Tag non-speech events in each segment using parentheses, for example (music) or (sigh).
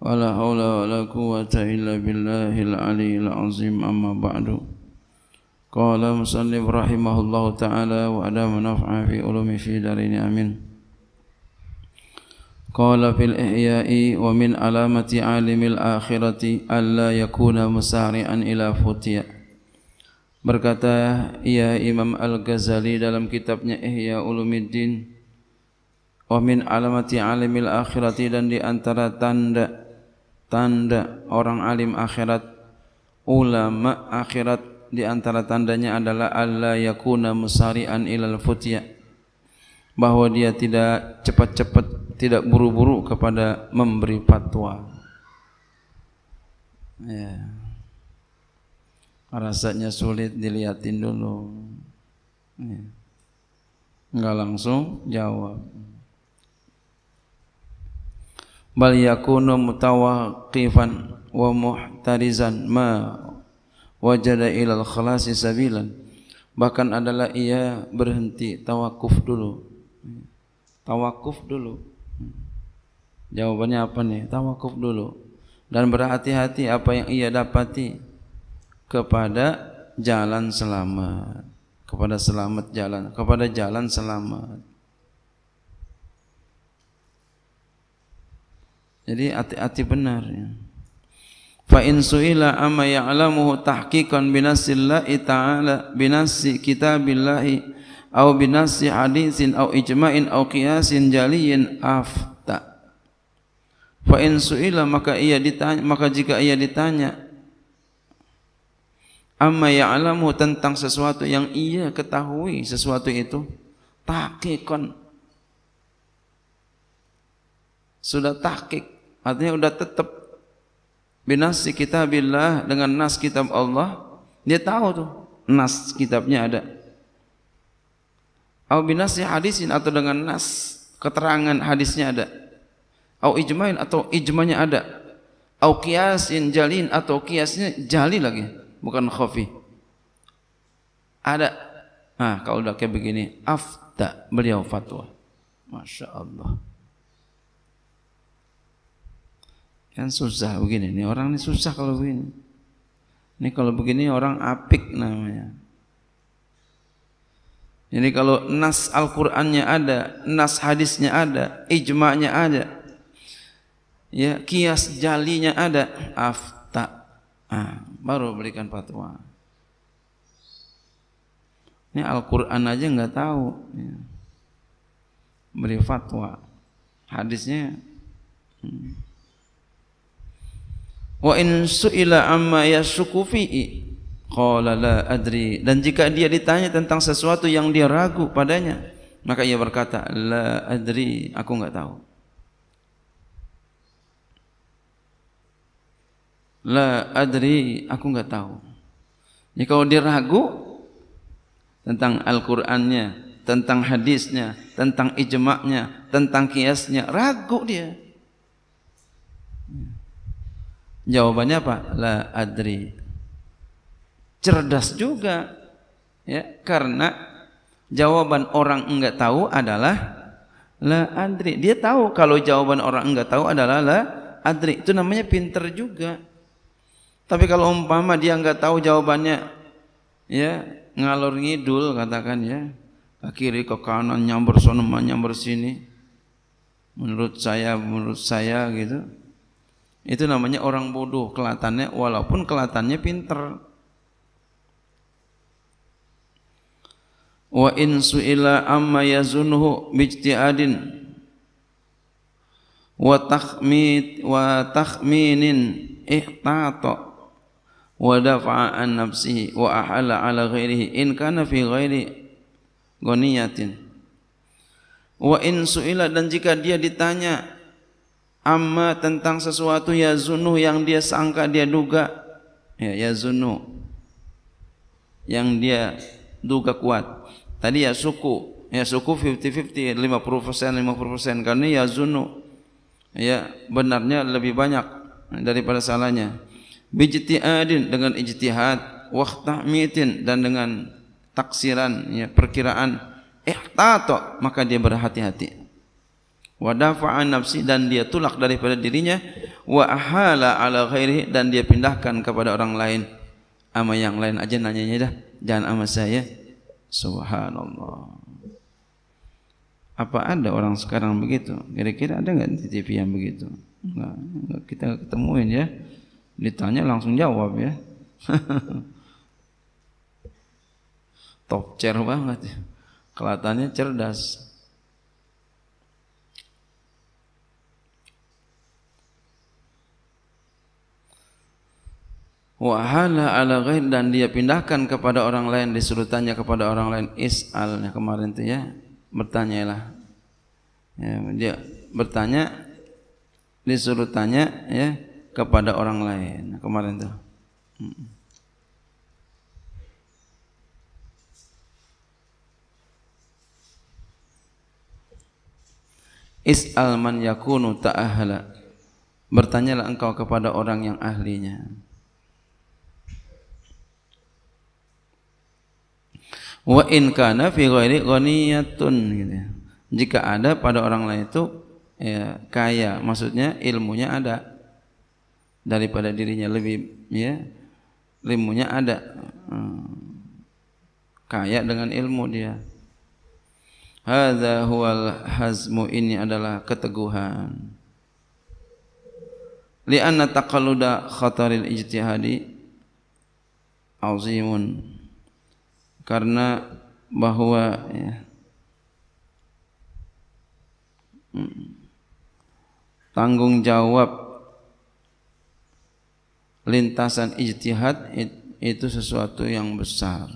ولا حول ولا قوة إلا بالله العلي العظيم أما بعد قال مصنف رحمه الله تعالى وأدام نفع في علوم في دارين آمين قال في الإحياء ومن علامة عالم الآخرة ألا يكون مسارعا إلى فتيا Berkata ia Imam Al-Ghazali dalam kitabnya Ihya Ulumuddin Wa min alamati alimil akhirati dan di antara tanda tanda orang alim akhirat ulama akhirat di antara tandanya adalah Allah yakuna musari'an ilal futya bahwa dia tidak cepat-cepat tidak buru-buru kepada memberi fatwa ya rasanya sulit dilihatin dulu ya. nggak langsung jawab bal yakunu mutawaqifan wa muhtarizan ma wajada al khalasi sabilan bahkan adalah ia berhenti tawakuf dulu tawakuf dulu jawabannya apa nih tawakuf dulu dan berhati-hati apa yang ia dapati kepada jalan selamat kepada selamat jalan kepada jalan selamat Jadi hati-hati benar ya. Fa in su'ila amma ya'lamuhu tahqiqan binasillahi ta'ala binasi kitabillahi au binasi hadisin au ijma'in au qiyasin jaliyin afta. Fa in su'ila maka ia ditanya maka jika ia ditanya amma ya'lamu tentang sesuatu yang ia ketahui sesuatu itu tahqiqan sudah tahqiq Artinya sudah tetap binasi kitabillah dengan nas kitab Allah. Dia tahu tuh nas kitabnya ada. Au binasi hadisin atau dengan nas keterangan hadisnya ada. Au ijmain atau ijmanya ada. Au kiasin jalin atau kiasnya jali lagi, bukan khafi. Ada. Nah, kalau udah kayak begini, afta beliau fatwa. Masya Allah. Kan susah begini. Ini orang ini susah kalau begini. Ini kalau begini orang apik namanya. Jadi kalau nas Al-Qur'annya ada, nas hadisnya ada, ijma'nya ada. Ya, kias jalinya ada, afta. Ah, baru berikan fatwa. Ini Al-Qur'an aja nggak tahu. Ya. Beri fatwa. Hadisnya hmm. wa in su'ila amma yasuku fihi qala la adri dan jika dia ditanya tentang sesuatu yang dia ragu padanya maka ia berkata la adri aku enggak tahu la adri aku enggak tahu jadi kalau dia ragu tentang Al-Qur'annya tentang hadisnya tentang ijma'nya tentang kiasnya ragu dia Jawabannya apa? La adri. Cerdas juga. Ya, karena jawaban orang enggak tahu adalah la adri. Dia tahu kalau jawaban orang enggak tahu adalah la adri. Itu namanya pinter juga. Tapi kalau umpama dia enggak tahu jawabannya ya ngalur ngidul katakan ya ke kiri ke kanan nyamber sono nyamber sini menurut saya menurut saya gitu itu namanya orang bodoh kelatannya walaupun kelatannya pinter. Wa in su'ila amma yazunhu bijti'adin wa takhmid wa takhminin ihtata wa dafa'a an nafsihi wa ahala ala ghairihi in kana fi ghairi goniyatin wa in su'ila dan jika dia ditanya amma tentang sesuatu ya zunuh yang dia sangka dia duga ya ya zunuh yang dia duga kuat tadi ya suku ya suku 50-50 50% 50% karena ya zunuh ya benarnya lebih banyak daripada salahnya bijtihadin dengan ijtihad waqtahmitin dan dengan taksiran ya perkiraan ihtato maka dia berhati-hati wa dafa'a nafsi dan dia tulak daripada dirinya wa ahala ala khairi dan dia pindahkan kepada orang lain ama yang lain aja nanyanya dah jangan ama saya subhanallah apa ada orang sekarang begitu kira-kira ada nggak di TV yang begitu enggak, enggak kita ketemuin ya ditanya langsung jawab ya (laughs) top chair banget ya. kelihatannya cerdas wahala ala ghair dan dia pindahkan kepada orang lain disuruh tanya kepada orang lain isal nah, kemarin itu ya bertanyalah ya, dia bertanya disuruh tanya ya kepada orang lain nah, kemarin itu hmm. Is'al man yakunu ta'ahla Bertanyalah engkau kepada orang yang ahlinya wa in kana fi ghairi ghaniyatun gitu ya. Jika ada pada orang lain itu ya, kaya, maksudnya ilmunya ada daripada dirinya lebih ya ilmunya ada hmm. kaya dengan ilmu dia hadza huwal hazmu ini adalah keteguhan Li lianna taqalluda khataril ijtihadi azimun karena bahwa ya, hmm. tanggung jawab lintasan ijtihad itu sesuatu yang besar.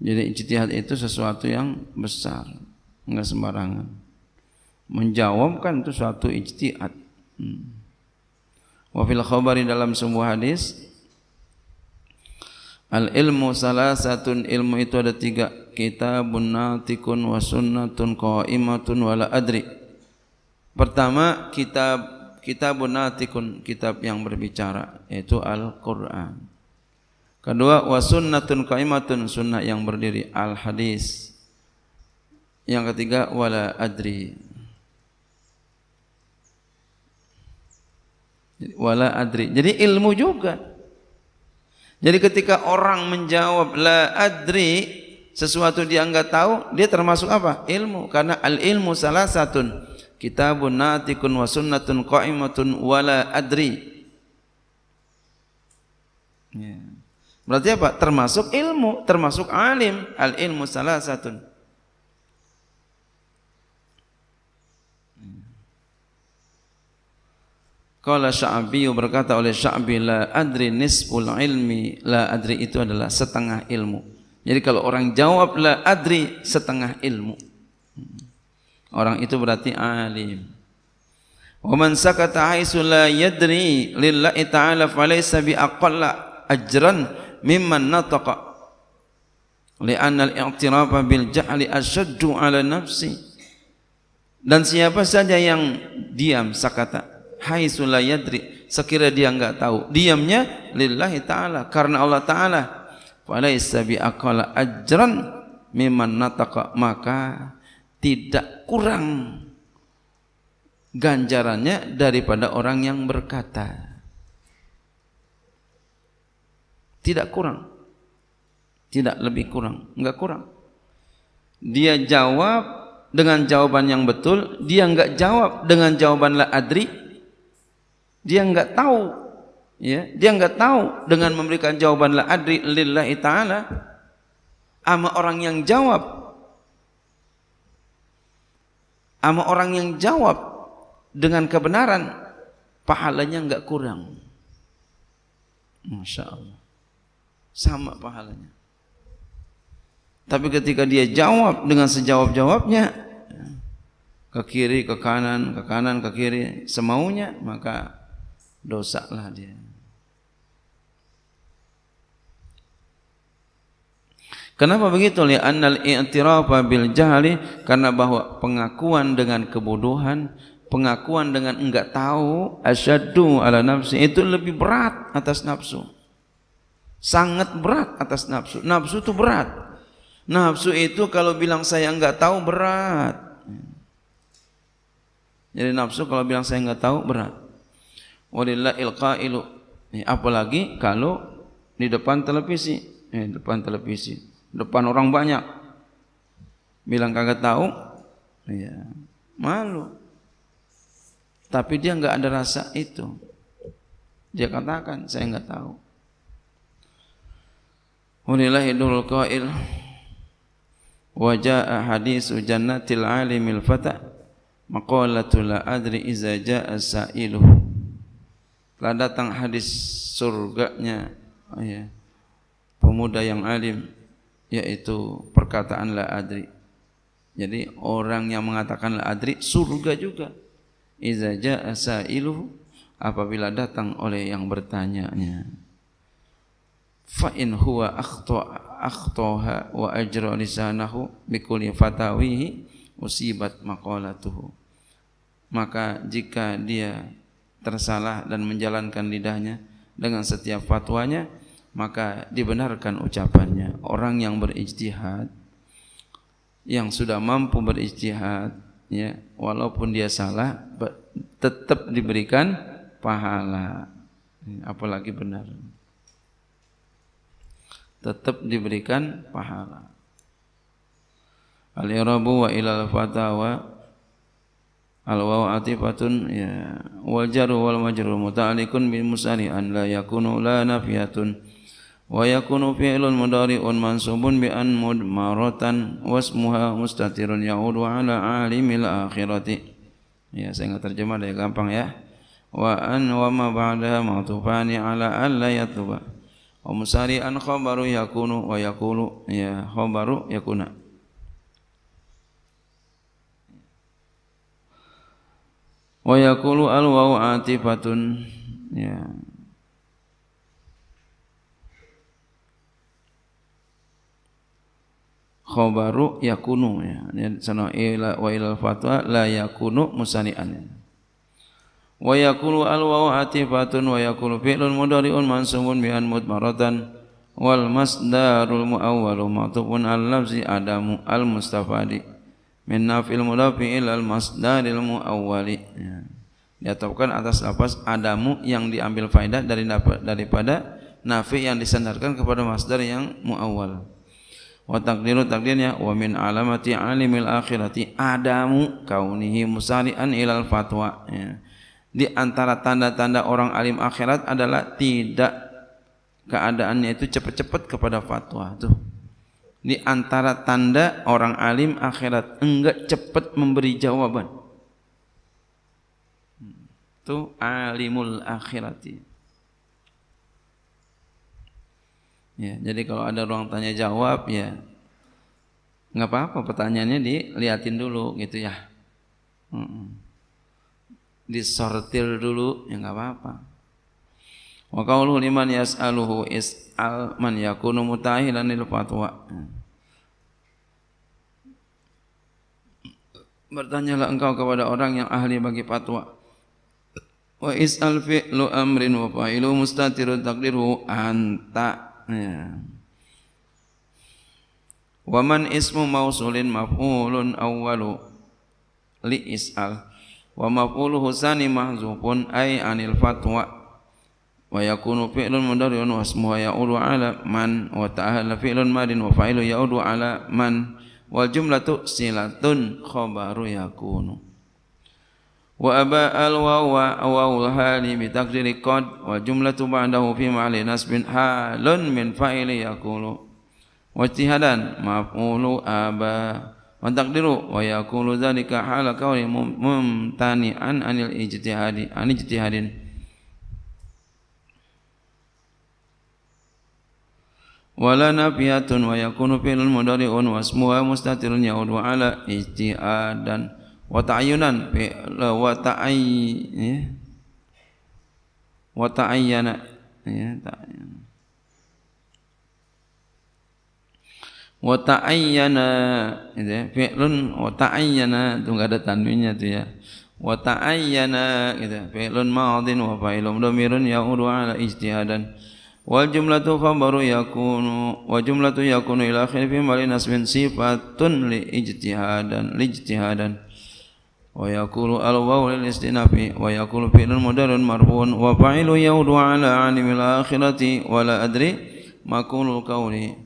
Jadi ijtihad itu sesuatu yang besar, enggak sembarangan. Menjawabkan itu suatu ijtihad. Hmm. Wa fil dalam semua hadis Al ilmu salah satu ilmu itu ada tiga kitabun natikun wa sunnatun qaimatun wala adri. Pertama kitab kitabun natikun kitab yang berbicara yaitu Al-Qur'an. Kedua wa sunnatun qaimatun sunnah yang berdiri Al-Hadis. Yang ketiga wala adri. Wala adri. Jadi ilmu juga. Jadi ketika orang menjawab la adri sesuatu dia enggak tahu, dia termasuk apa? Ilmu karena al ilmu salah satun kitabun natikun wa sunnatun qaimatun wala adri. Ya. Berarti apa? Termasuk ilmu, termasuk alim. Al ilmu salah satun. Qala Sya'bi berkata oleh Sya'bi la adri nisful ilmi la adri itu adalah setengah ilmu. Jadi kalau orang jawab la adri setengah ilmu. Orang itu berarti alim. Wa man sakata haitsu la yadri lillahi ta'ala falaysa bi aqalla ajran mimman nataqa. Li'anna al-i'tirafa bil jahli ashaddu ala nafsi. Dan siapa saja yang diam sakata hai sulayadri sekira dia enggak tahu diamnya lillahi taala karena Allah taala falaisa bi aqala ajran mimman nataqa maka tidak kurang ganjarannya daripada orang yang berkata tidak kurang tidak lebih kurang enggak kurang dia jawab dengan jawaban yang betul dia enggak jawab dengan jawaban la adri dia nggak tahu, ya, dia nggak tahu dengan memberikan jawaban la adri lillahi taala ama orang yang jawab ama orang yang jawab dengan kebenaran pahalanya nggak kurang. Masya Allah. Sama pahalanya. Tapi ketika dia jawab dengan sejawab-jawabnya, ke kiri, ke kanan, ke kanan, ke kiri, semaunya, maka dosa lah dia. Kenapa begitu? Li'annal i'tirafa bil jahli karena bahwa pengakuan dengan kebodohan, pengakuan dengan enggak tahu asyaddu ala nafsi itu lebih berat atas nafsu. Sangat berat atas nafsu. Nafsu itu berat. Nafsu itu kalau bilang saya enggak tahu berat. Jadi nafsu kalau bilang saya enggak tahu berat walillah ilqailu ya, eh, apalagi kalau di depan televisi eh, depan televisi depan orang banyak bilang kagak tahu ya malu tapi dia nggak ada rasa itu dia katakan saya nggak tahu walillah idul qail wajah hadis jannatil alimil fata maqalatu la adri iza jaa sa'iluhu telah datang hadis surganya oh ya, pemuda yang alim yaitu perkataan la adri. Jadi orang yang mengatakan la adri surga juga. Iza jaa sailuhu apabila datang oleh yang bertanyanya. Fa in huwa akhta akhtaha wa ajra lisanahu bikulli fatawihi usibat maqalatuhu. Maka jika dia tersalah dan menjalankan lidahnya dengan setiap fatwanya maka dibenarkan ucapannya orang yang berijtihad yang sudah mampu berijtihad ya walaupun dia salah tetap diberikan pahala apalagi benar tetap diberikan pahala al-irabu wa ilal fatawa al waw atifatun ya wal jaru wal majrur muta'alliqun bi musali an la yakunu la nafiyatun wa yakunu fi'lun mudari'un mansubun bi an mudmaratan wasmuha mustatirun ya'udu ala alimil akhirati ya saya enggak terjemah dari gampang ya wa an wa ma ba'daha ma'tufani ala an yatuba wa musari an khabaru yakunu wa yakulu ya khabaru yakuna wa yaqulu al wawu atifatun ya khobaru yakunu ya sana ila wa ilal fatwa la yakunu musani'an wa yaqulu al wawu atifatun wa yaqulu fi'lun mudhari'un mansubun bi an mudmaratan wal masdarul muawwalu matubun al lafzi adamu al mustafadi min nafil mudafi ilal masdaril muawwali ya. diatapkan atas lafaz adamu yang diambil faedah dari daripada nafi yang disandarkan kepada masdar yang muawwal wa takdiru takdirnya wa min alamati alimil akhirati adamu kaunihi musari'an ilal fatwa ya. di antara tanda-tanda orang alim akhirat adalah tidak keadaannya itu cepat-cepat kepada fatwa tuh di antara tanda orang alim akhirat enggak cepat memberi jawaban. Itu alimul akhirati. Ya, jadi kalau ada ruang tanya jawab ya nggak apa-apa pertanyaannya diliatin dulu gitu ya. Disortir dulu ya nggak apa-apa. Wa qawluhu liman yas'aluhu is'al man yakunu mutahilan lil fatwa. Bertanyalah engkau kepada orang yang ahli bagi fatwa. Wa is'al fi'lu amrin wa fa'ilu mustatirun takdiru anta. Ya. Wa man ismu mausulin maf'ulun awwalu li is'al wa maf'uluhu sani mahzufun ay anil fatwa ويكون فعل مضارع واسمه يعود على من وتأهل فعل ماد وفعل يعود على من والجملة صلة خبر يكون وأباء الواو واو الحال بتقدير قد والجملة بعده في محل نسب حال من فاعل يقول واجتهادا مفعول أباء وتقدير ويقول ذلك حال كون ممتنعا عن الاجتهاد عن اجتهاد wala nafiyatun wa yakunu fi'lun mudari'un wasmuha mustatirun ya'ud wa ala dan wa ta'ayyunan fi'l eh, wa ta'ayy wa ta'ayyana ya ta'ayyana wa ta'ayyana gitu ya fi'lun wa ta'ayyana itu enggak ada tanwinnya tuh ya wa ta'ayyana gitu fi'lun madin wa fa'ilun dhamirun ya'udu ala ijtihadan wal jumlatu khabaru yakunu wa jumlatu yakunu ila akhir fi mali nasbin sifatun li ijtihadan li ijtihadan wa yaqulu al waw lil istinafi wa yaqulu fi'lun mudarrun marfuun wa fa'ilu yaudu ala alimil akhirati wa la adri maqulul qawli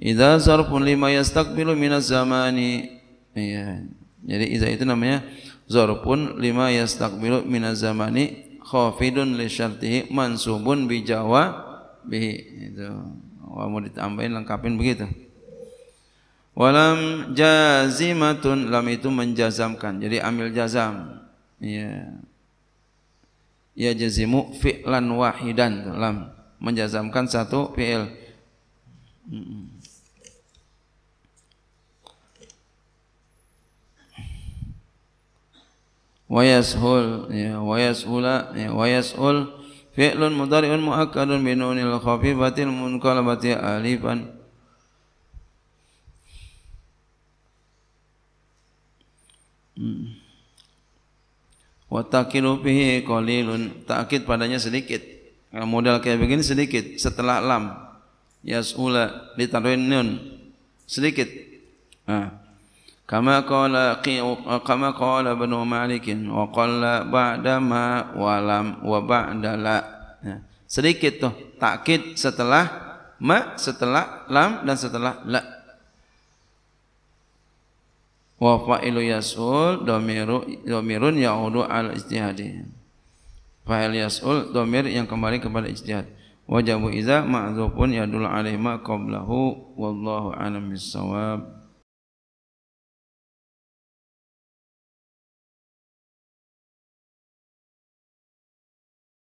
idza zarfun lima yastaqbilu minaz zamani iya jadi idza itu namanya zarfun lima yastaqbilu minaz zamani khafidun li syartihi mansubun bi bihi itu wa mau ditambahin lengkapin begitu walam jazimatun lam itu menjazamkan jadi amil jazam ya ya jazimu fi'lan wahidan lam menjazamkan satu fi'il wa yashul ya wa yashula ya wa yashul fi'lun mudari'un muakkadun binunil khafifatil munqalabati alifan hmm. wa taqilu bihi qalilun ta'kid padanya sedikit modal kayak begini sedikit setelah lam yas'ula ditaruhin nun sedikit nah كما قال كما قال ابن مالك وقال بعدما walam وبعد لا sedikit tuh takkid setelah ma setelah lam dan setelah la wa fa'ilu yas'ul domiru domirun ya'udu al ijtihadi fa'il yas'ul domir yang kembali kepada ijtihad wajabu idza ma'dzufun yadullu alaihi ma qablahu wallahu alam bisawab